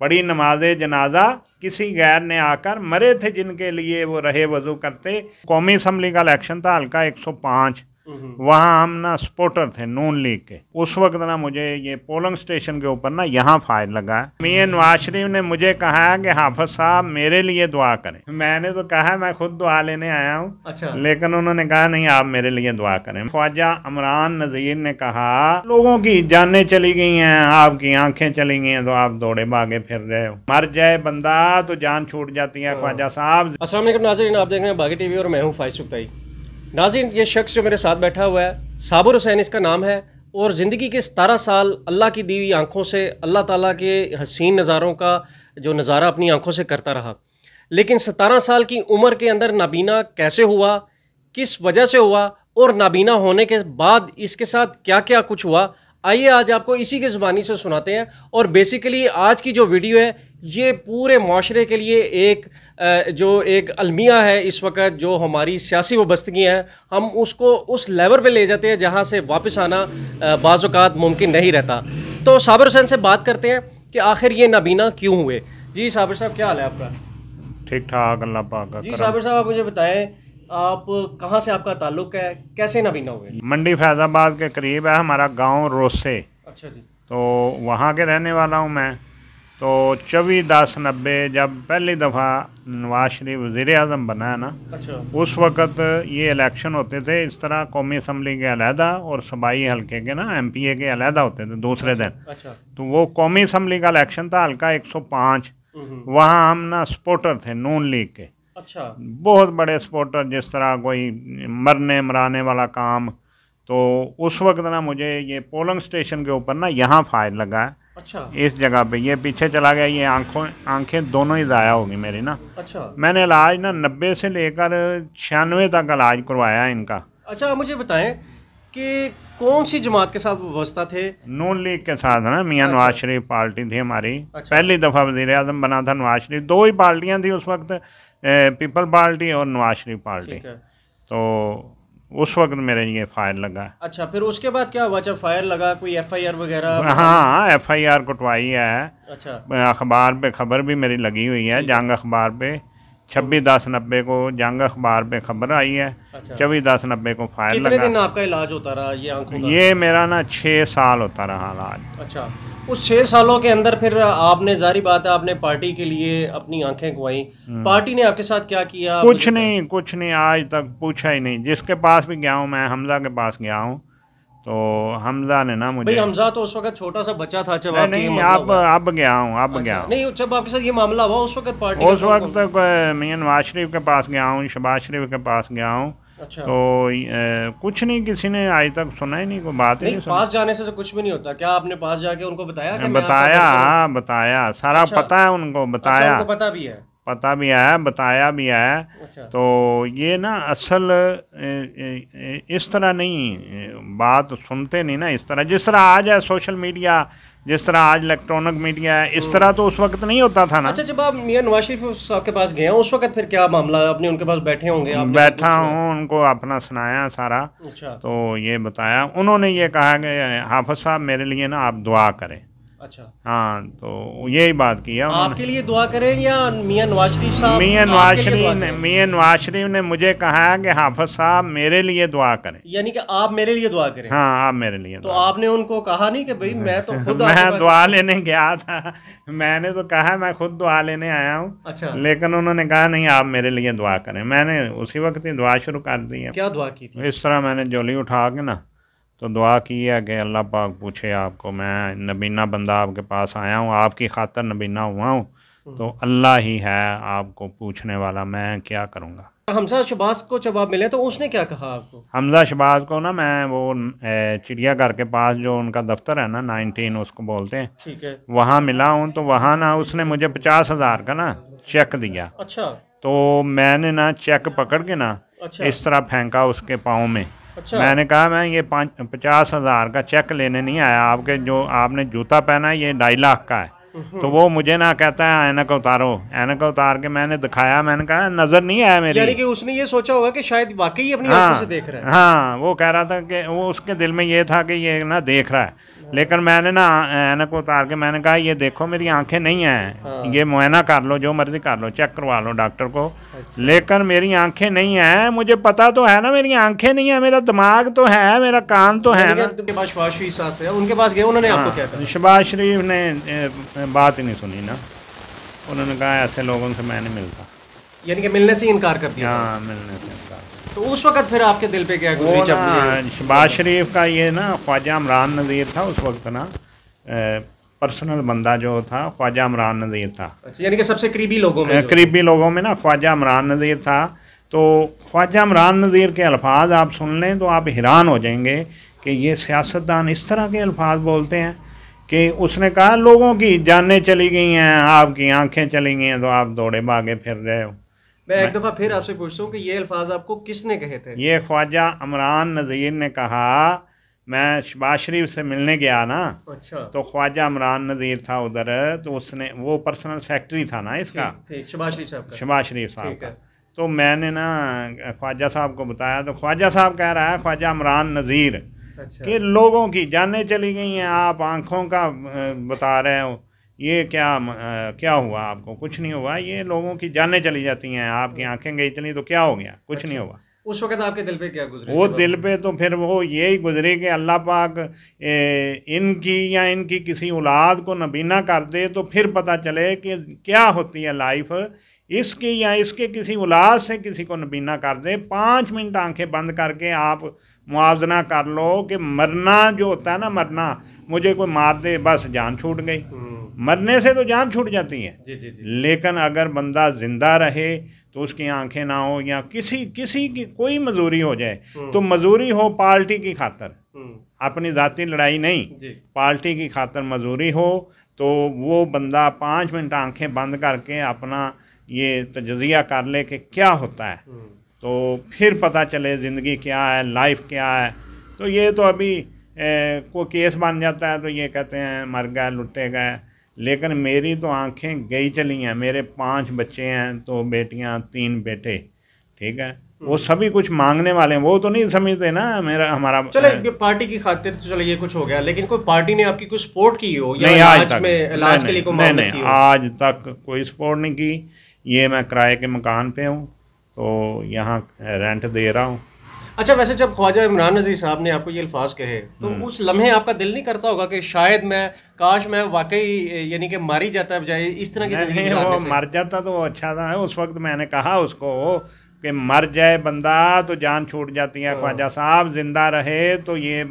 पढ़ी नमाज जनाजा किसी गैर ने आकर मरे थे जिनके लिए वो रहे वजू करते कौमी असम्बली का इलेक्शन था हल्का 105 हम्म। वहाँ हम ना स्पोटर थे नून लीग के उस वक्त ना मुझे ये पोलंग स्टेशन के ऊपर ना यहाँ फायर लगा मियाँ नवाज शरीफ ने मुझे कहा कि हाफज साहब मेरे लिए दुआ करें मैंने तो कहा मैं खुद दुआ लेने आया हूँ अच्छा। लेकिन उन्होंने कहा नहीं आप मेरे लिए दुआ करें ख्वाजा अमरान नजीर ने कहा लोगों की जाने चली गई हैं आपकी आंखें चली गई हैं तो आप दौड़े भागे फिर रहे हो मर जाए बंदा तो जान छूट जाती है हाँ। ख्वाजा साहब असल आप देख रहे हैं बागी टीवी और मैं हूँ फाइज सुखताई नाजिन ये शख्स जो मेरे साथ बैठा हुआ है साबर हुसैन इसका नाम है और ज़िंदगी के सतारह साल अल्लाह की दी हुई आँखों से अल्लाह ताला के हसीन नज़ारों का जो नज़ारा अपनी आँखों से करता रहा लेकिन सतारह साल की उम्र के अंदर नाबीना कैसे हुआ किस वजह से हुआ और नाबीना होने के बाद इसके साथ क्या क्या कुछ हुआ आइए आज आपको इसी की ज़ुबानी से सुनाते हैं और बेसिकली आज की जो वीडियो है ये पूरे माशरे के लिए एक जो एक अलमिया है इस वक्त जो हमारी सियासी वबस्तगियाँ हैं हम उसको उस लेवल पे ले जाते हैं जहाँ से वापस आना बाज़ात मुमकिन नहीं रहता तो साबर हुसैन से बात करते हैं कि आखिर ये नबीना क्यों हुए जी साबिर साहब क्या हाल है आपका ठीक ठाक अल्लाह पाक जी साबिर साहब आप मुझे बताएं आप कहाँ से आपका ताल्लुक है कैसे नबीना हुए मंडी फैजाबाद के करीब है हमारा गांव रोसे अच्छा जी तो वहाँ के रहने वाला हूँ मैं तो चौबीस दस नब्बे जब पहली दफ़ा नवाज शरीफ वज़ी अजम बना है ना अच्छा। उस वक़्त ये इलेक्शन होते थे इस तरह कौमी असम्बली के अलहदा और सूबाई हल्के के ना एम पी ए के अलहदा होते थे दूसरे अच्छा। दिन अच्छा। तो वो कौमी असम्बली का इलेक्शन था हल्का एक सौ पाँच हम्म। वहाँ हम ना सपोर्टर थे नून लीग के अच्छा बहुत बड़े स्पोर्टर जिस तरह कोई मरने मराने वाला काम तो उस वक्त ना मुझे ये पोलंग स्टेशन के ऊपर ना यहाँ फायर लगा है अच्छा इस जगह पे ये पीछे चला गया ये आंखों आंखें दोनों ही ज़ाया होगी मेरी ना अच्छा मैंने इलाज ना नब्बे से लेकर छियानवे तक इलाज करवाया इनका अच्छा मुझे बताएं कि कौन सी जमात के साथ व्यवस्था थे नून लीग के साथ ना मियाँ अच्छा। नवाज शरीफ पार्टी थी हमारी अच्छा। पहली दफ़ा वजीर अजम बना था नवाज शरीफ दो ही पार्टियाँ थी उस वक्त पीपल पार्टी और नवाज शरीफ पार्टी तो उस वक्त मेरे ये फायर लगा अच्छा फिर उसके बाद क्या हुआ जब फायर लगा कोई एफआईआर वगैरह हाँ एफ आई आर है अच्छा अखबार पे खबर भी मेरी लगी हुई है जंग अखबार पे छब्बीस दस नब्बे को जंग अखबार पे खबर आई है अच्छा। छब्बीस दस नब्बे को फायर लगा दिन आपका इलाज होता रहा ये आंखों ये मेरा ना छः साल होता रहा इलाज अच्छा उस छः सालों के अंदर फिर आपने जारी बात है आपने पार्टी के लिए अपनी आंखें गुआई हम्म। पार्टी ने आपके साथ क्या किया कुछ नहीं कुछ नहीं आज तक पूछा ही नहीं जिसके पास भी गया हूँ मैं हमजा के पास गया हूँ तो हमजा ने ना मुझे हमजा तो उस वक्त छोटा सा बच्चा था जब नहीं, नहीं आप अब गया हूँ अब गया अच्छा, नहीं जब आपके साथ ये मामला हुआ उस वक्त पार्टी उस वक्त मैं नवाज शरीफ के पास गया हूँ शबाज शरीफ के पास गया हूँ अच्छा। तो ए, कुछ नहीं किसी ने आज तक सुना ही नहीं कोई बात नहीं, नहीं पास जाने से तो कुछ भी नहीं होता क्या आपने पास जाके उनको बताया बताया बताया सारा अच्छा। पता है उनको अच्छा, बताया अच्छा, उनको पता भी है पता भी आया बताया भी आया अच्छा। तो ये ना असल इस तरह नहीं बात सुनते नहीं ना इस तरह जिस तरह आज है सोशल मीडिया जिस तरह आज इलेक्ट्रॉनिक मीडिया है इस तरह तो उस वक्त नहीं होता था ना अच्छा जब आप मियाँ नवाज शरीफ साहब के पास गए उस वक्त फिर क्या मामला आपने उनके पास बैठे होंगे आप बैठा हूँ उनको अपना सुनाया सारा अच्छा। तो ये बताया उन्होंने ये कहा कि हाफज साहब मेरे लिए ना आप दुआ करें अच्छा हाँ तो यही बात की है आपके लिए दुआ करें या मियाँ नवाज शरीफ साहब मियाँ नवाज शरीफ ने मियाँ नवाज शरीफ ने मुझे कहा कि हाफज साहब मेरे लिए दुआ करें यानी कि आप मेरे लिए दुआ करें हाँ आप मेरे लिए तो आपने उनको कहा नहीं कि भाई मैं तो खुद मैं दुआ लेने गया था मैंने तो कहा मैं खुद दुआ लेने आया हूँ अच्छा लेकिन उन्होंने कहा नहीं आप मेरे लिए दुआ करें मैंने उसी वक्त ही दुआ शुरू कर दी है क्या दुआ की इस तरह मैंने जोली उठा के ना तो दुआ की है कि अल्लाह पाक पूछे आपको मैं नबीना बंदा आपके पास आया हूँ आपकी खातर नबीना हुआ हूँ तो अल्लाह ही है आपको पूछने वाला मैं क्या करूँगा हमजा शबाज को जब आप मिले तो उसने क्या कहा आपको हमजा शबाज को ना मैं वो चिड़ियाघर के पास जो उनका दफ्तर है ना नाइनटीन उसको बोलते हैं ठीक है वहाँ मिला हूँ तो वहाँ ना उसने मुझे पचास हज़ार का ना चेक दिया अच्छा तो मैंने ना चेक पकड़ के ना अच्छा। इस तरह फेंका उसके पाँव में अच्छा मैंने कहा मैं ये पाँच पचास हज़ार का चेक लेने नहीं आया आपके जो आपने जूता पहना है ये ढाई लाख का है हम्म। तो वो मुझे ना कहता है ऐनक उतारो ऐनक उतार के मैंने दिखाया मैंने कहा नजर नहीं आया मेरी यानी कि उसने ये सोचा होगा कि शायद वाकई अपनी हाँ, से देख रहा है हाँ वो कह रहा था कि वो उसके दिल में ये था कि ये ना देख रहा है लेकिन मैंने ना ऐनक उतार के मैंने कहा ये देखो मेरी आंखें नहीं हैं हाँ। ये मुआयना कर लो जो मर्जी कर लो चेक करवा लो डॉक्टर को अच्छा। लेकिन मेरी आंखें नहीं हैं मुझे पता तो है ना मेरी आंखें नहीं है मेरा दिमाग तो है मेरा कान तो है ना उनके पास गए उन्होंने आपको हाँ, क्या शबाज शरीफ ने बात ही नहीं सुनी ना उन्होंने कहा ऐसे लोगों से मैं नहीं मिलता यानी कि मिलने से इनकार कर दिया हाँ मिलने से तो उस वक्त फिर आपके दिल पे क्या गुजरी जब शबाज शरीफ का ये ना ख्वाजा इमरान नज़ीर था उस वक्त ना पर्सनल बंदा जो था ख्वाजा इमरान नज़ीर था अच्छा, यानी कि सबसे करीबी लोगों में करीबी लोगों में ना ख्वाजा इमरान नज़ीर था तो ख्वाजा इमरान नज़ीर के अल्फाज आप सुन लें तो आप हैरान हो जाएंगे कि ये सियासतदान इस तरह के अल्फाज बोलते हैं कि उसने कहा लोगों की जानें चली गई हैं आपकी आंखें चली गई हैं तो आप दौड़े भागे फिर रहे हो मैं एक दफ़ा फिर आपसे पूछता हूँ कि ये अल्फाज आपको किसने कहे थे ये ख्वाजा अमरान नज़ीर ने कहा मैं शबाज शरीफ से मिलने गया ना अच्छा तो ख्वाजा अमरान नज़ीर था उधर तो उसने वो पर्सनल सेक्रेटरी था ना इसका शबाज शरीफ साहब शबाज शरीफ साहब का तो मैंने ना ख्वाजा साहब को बताया तो ख्वाजा साहब कह रहा है ख्वाजा अमरान नज़ीर अच्छा। के लोगों की जानें चली गई हैं आप आंखों का बता रहे हो ये क्या आ, क्या हुआ आपको कुछ नहीं हुआ ये लोगों की जाने चली जाती हैं आपकी हाँ। आंखें गई इतनी तो क्या हो गया कुछ अच्छा। नहीं हुआ उस वक्त आपके दिल पे क्या गुजरे वो दिल पे तो फिर वो यही गुजरे कि अल्लाह पाक ए, इनकी या इनकी किसी औलाद को नबीना कर दे तो फिर पता चले कि क्या होती है लाइफ इसकी या इसके किसी औलाद से किसी को नबीना कर दे पाँच मिनट आंखें बंद करके आप मुआवजना कर लो कि मरना जो होता है ना मरना मुझे कोई मार दे बस जान छूट गई हम्म। मरने से तो जान छूट जाती है जी, जी, जी। लेकिन अगर बंदा जिंदा रहे तो उसकी आंखें ना हो या किसी किसी की कोई मजदूरी हो जाए हम्म। तो मजदूरी हो पार्टी की खातर हम्म। अपनी ज़ाती लड़ाई नहीं पार्टी की खातर मजदूरी हो तो वो बंदा पाँच मिनट आंखें बंद करके अपना ये तजिया कर ले कि क्या होता है तो फिर पता चले ज़िंदगी क्या है लाइफ क्या है तो ये तो अभी ए, को केस बन जाता है तो ये कहते हैं मर गए लुटे गए लेकिन मेरी तो आंखें गई चली हैं मेरे पांच बच्चे हैं तो बेटियां तीन बेटे ठीक है वो हम्म। सभी कुछ मांगने वाले हैं वो तो नहीं समझते ना मेरा हमारा चले पार्टी की खातिर तो चलो ये कुछ हो गया लेकिन कोई पार्टी ने आपकी कुछ सपोर्ट की हो या तक में इलाज के लिए कोई नहीं, नहीं, आज तक कोई सपोर्ट नहीं की ये मैं किराए के मकान पे हूँ तो यहाँ रेंट दे रहा हूँ अच्छा वैसे जब ख्वाजा इमरान नज़ीर साहब ने आपको ये अल्फाज कहे तो हम्म। उस लम्हे आपका दिल नहीं करता होगा कि शायद मैं काश मैं वाकई यानी कि मारी जाता बजाय इस तरह की नहीं, वो मर जाता तो अच्छा था उस वक्त मैंने कहा उसको कि मर जाए बंदा तो जान छूट जाती है हाँ। ख्वाजा साहब जिंदा रहे तो ये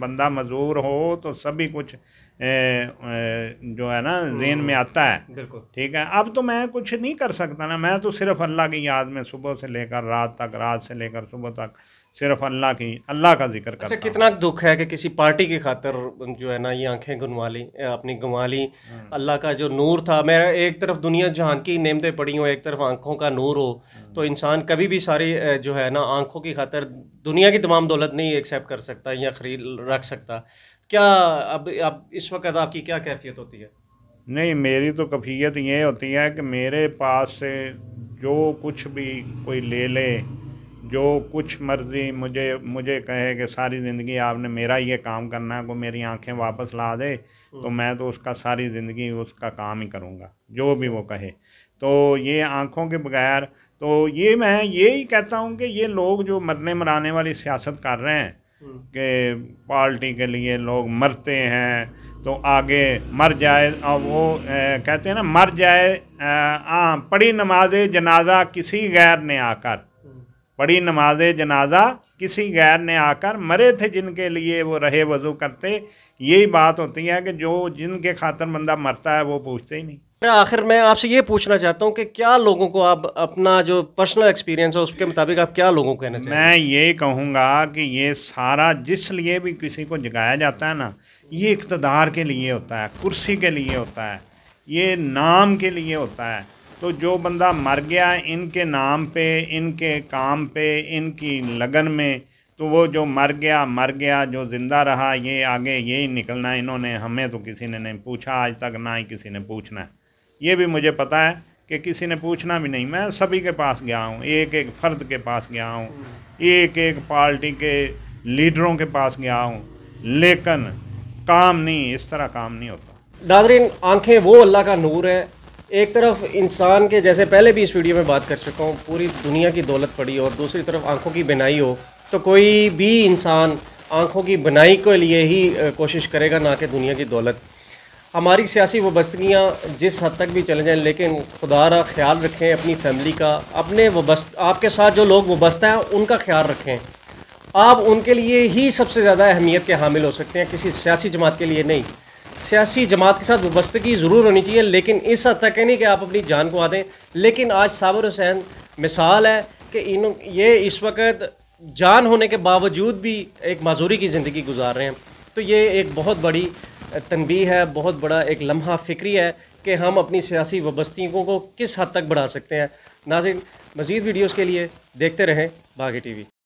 बंदा मजबूर हो तो सभी कुछ ए, ए, जो है ना जेन में आता है हम्म, ठीक है अब तो मैं कुछ नहीं कर सकता ना मैं तो सिर्फ अल्लाह की याद में सुबह से लेकर रात तक रात से लेकर सुबह तक सिर्फ अल्लाह की अल्लाह का जिक्र अच्छा, करता अच्छा कितना दुख है कि किसी पार्टी की खातर जो है ना ये आंखें गुनवा ली अपनी गुनवा ली हम्म। अल्लाह का जो नूर था मैं एक तरफ दुनिया जहान की नेमतें पड़ी हो एक तरफ आंखों का नूर हो हम्म। तो इंसान कभी भी सारी जो है ना आंखों की खातर दुनिया की तमाम दौलत नहीं एक्सेप्ट कर सकता या खरीद रख सकता क्या अब अब इस वक्त आपकी क्या कैफियत होती है नहीं मेरी तो कैफियत ये होती है कि मेरे पास से जो कुछ भी कोई ले ले जो कुछ मर्जी मुझे मुझे कहे कि सारी ज़िंदगी आपने मेरा ये काम करना है को मेरी आंखें वापस ला दे तो हम्म। मैं तो उसका सारी ज़िंदगी उसका काम ही करूँगा जो भी अच्छा। वो कहे तो ये आँखों के बगैर तो ये मैं ये ही कहता हूँ कि ये लोग जो मरने मराने वाली सियासत कर रहे हैं हम्म। कि पार्टी के लिए लोग मरते हैं तो आगे मर जाए और वो ए, कहते हैं ना मर जाए आ, आ पड़ी नमाज जनाजा किसी गैर ने आकर पढ़ी नमाज जनाजा किसी गैर ने आकर मरे थे जिनके लिए वो रहे वजू करते यही बात होती है कि जो जिनके खातर बंदा मरता है वो पूछते ही नहीं आखिर मैं आपसे ये पूछना चाहता हूँ कि क्या लोगों को आप अपना जो पर्सनल एक्सपीरियंस है उसके मुताबिक आप क्या लोगों को कहना हैं मैं ये कहूँगा कि ये सारा जिस लिए भी किसी को जगाया जाता है ना ये इकतदार के लिए होता है कुर्सी के लिए होता है ये नाम के लिए होता है तो जो बंदा मर गया इनके नाम पे इनके काम पे इनकी लगन में तो वो जो मर गया मर गया जो ज़िंदा रहा ये आगे यही निकलना है इन्होंने हमें तो किसी ने नहीं पूछा आज तक ना ही किसी ने पूछना है ये भी मुझे पता है कि किसी ने पूछना भी नहीं मैं सभी के पास गया हूँ एक एक फ़र्द के पास गया हूँ एक एक पार्टी के लीडरों के पास गया हूँ लेकिन काम नहीं इस तरह काम नहीं होता नाजरीन आंखें वो अल्लाह का नूर है एक तरफ इंसान के जैसे पहले भी इस वीडियो में बात कर चुका हूँ पूरी दुनिया की दौलत पड़ी और दूसरी तरफ आंखों की बिनाई हो तो कोई भी इंसान आंखों की बनाई के लिए ही कोशिश करेगा ना कि दुनिया की दौलत हमारी सियासी वबस्तगियाँ जिस हद तक भी चले जाएँ लेकिन खुदा रा ख्याल रखें अपनी फैमिली का अपने वबस्त आपके साथ जो लोग वबस्ता हैं उनका ख्याल रखें आप उनके लिए ही सबसे ज़्यादा अहमियत के हामिल हो सकते हैं किसी सियासी जमात के लिए नहीं सियासी जमात के साथ वबस्तगी ज़रूर होनी चाहिए लेकिन इस हद तक है नहीं कि आप अपनी जान को आ दें लेकिन आज साबर हुसैन मिसाल है कि इन ये इस वक्त जान होने के बावजूद भी एक माजूरी की ज़िंदगी गुजार रहे हैं तो ये एक बहुत बड़ी तनबी है बहुत बड़ा एक लम्हा फ़िक्री है कि हम अपनी सियासी वबस्तियों को किस हद तक बढ़ा सकते हैं नाजिन मज़ीद वीडियोज़ के लिए देखते रहें बागी टी